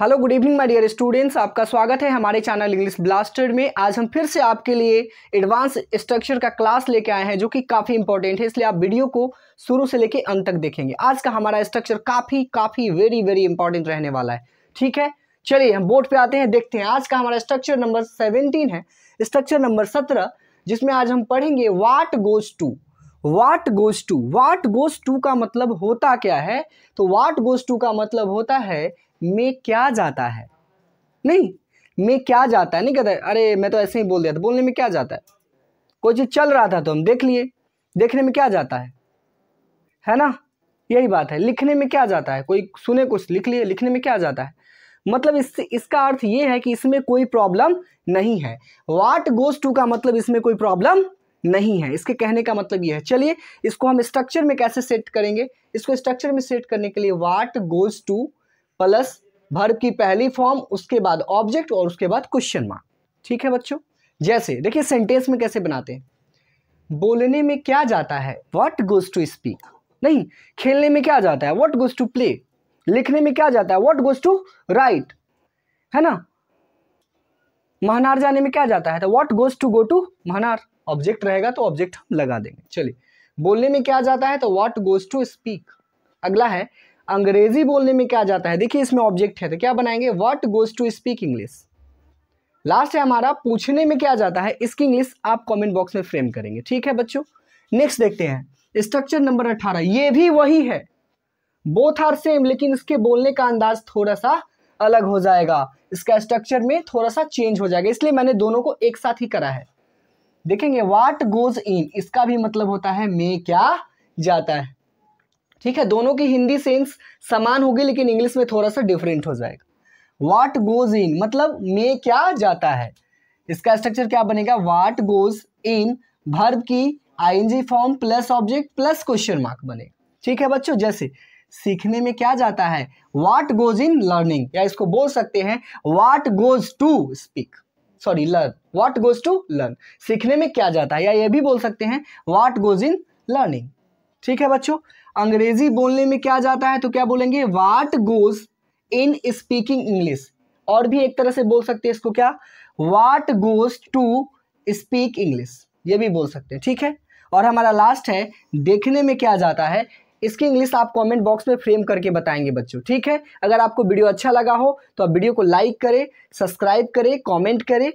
hello good evening my dear students आपका स्वागत है हमारे चैनल इंग्लिश ब्लास्टर में आज हम फिर से आपके लिए एडवांस स्ट्रक्चर का क्लास लेके आए हैं जो कि काफ़ी इंपॉर्टेंट है इसलिए आप वीडियो को शुरू से लेके अंत तक देखेंगे आज का हमारा स्ट्रक्चर काफ़ी काफ़ी वेरी वेरी इंपॉर्टेंट रहने वाला है ठीक है चलिए हम बोर्ड पर आते हैं देखते हैं आज का हमारा स्ट्रक्चर नंबर सेवेंटीन है स्ट्रक्चर नंबर सत्रह जिसमें आज हम पढ़ेंगे what goes to what goes to what goes to का मतलब होता क्या है तो वाट गोज टू का मतलब होता है में क्या जाता है नहीं में क्या जाता है नहीं कहता अरे मैं तो ऐसे ही बोल दिया था बोलने में क्या जाता है कोई चीज़ चल रहा था तो हम देख लिए देखने में क्या जाता है है ना यही बात है लिखने में क्या जाता है कोई सुने कुछ लिख लिए लिखने में क्या जाता है मतलब इससे इसका अर्थ ये है कि इसमें कोई प्रॉब्लम नहीं है वाट गोज टू का मतलब इसमें कोई प्रॉब्लम नहीं है इसके कहने का मतलब यह है चलिए इसको हम स्ट्रक्चर में कैसे सेट करेंगे इसको स्ट्रक्चर में सेट करने के लिए what goes to plus verb की पहली फॉर्म उसके बाद ऑब्जेक्ट और उसके बाद क्वेश्चन मार्क ठीक है बच्चों जैसे देखिए सेंटेंस में कैसे बनाते हैं बोलने में क्या जाता है वॉट गोज टू स्पीक नहीं खेलने में क्या जाता है वॉट गोज टू प्ले लिखने में क्या जाता है वॉट गोज टू राइट है ना महनार जाने में क्या जाता है तो what goes to go to महनार ऑब्जेक्ट रहेगा तो ऑब्जेक्ट हम लगा देंगे चलिए बोलने में क्या जाता है तो वॉट गोज टू स्पीक अगला है अंग्रेजी बोलने में क्या जाता है देखिए इसमें ऑब्जेक्ट है तो क्या बनाएंगे what goes to speak English last है हमारा पूछने में क्या जाता है इसकी इंग्लिश आप कॉमेंट बॉक्स में फ्रेम करेंगे ठीक है बच्चों नेक्स्ट देखते हैं स्ट्रक्चर नंबर अट्ठारह ये भी वही है बोथ आर सेम लेकिन इसके बोलने का अंदाज थोड़ा सा अलग हो जाएगा इसका स्ट्रक्चर में थोड़ा सा चेंज हो जाएगा इसलिए मैंने दोनों को एक साथ ही करा है देखेंगे वाट गोज इन इसका भी मतलब होता है में क्या जाता है ठीक है दोनों की हिंदी सेंस समान होगी लेकिन इंग्लिश में थोड़ा सा डिफरेंट हो जाएगा वाट गोज इन मतलब में क्या जाता है इसका स्ट्रक्चर क्या बनेगा वाट गोज इन भर्ब की ing form plus object plus question mark बनेगा ठीक है बच्चों जैसे सीखने में क्या जाता है वाट गोज इन लर्निंग या इसको बोल सकते हैं what goes to speak sorry learn what goes to learn सीखने में क्या जाता है या ये भी बोल सकते हैं वाट गोज इन लर्निंग ठीक है बच्चों अंग्रेजी बोलने में क्या जाता है तो क्या बोलेंगे what goes in speaking English और भी एक तरह से बोल सकते हैं इसको क्या what goes to speak English ये भी बोल सकते हैं ठीक है और हमारा लास्ट है देखने में क्या जाता है इसकी इंग्लिश आप कमेंट बॉक्स में फ्रेम करके बताएंगे बच्चों ठीक है अगर आपको वीडियो अच्छा लगा हो तो आप वीडियो को लाइक करें सब्सक्राइब करें कमेंट करें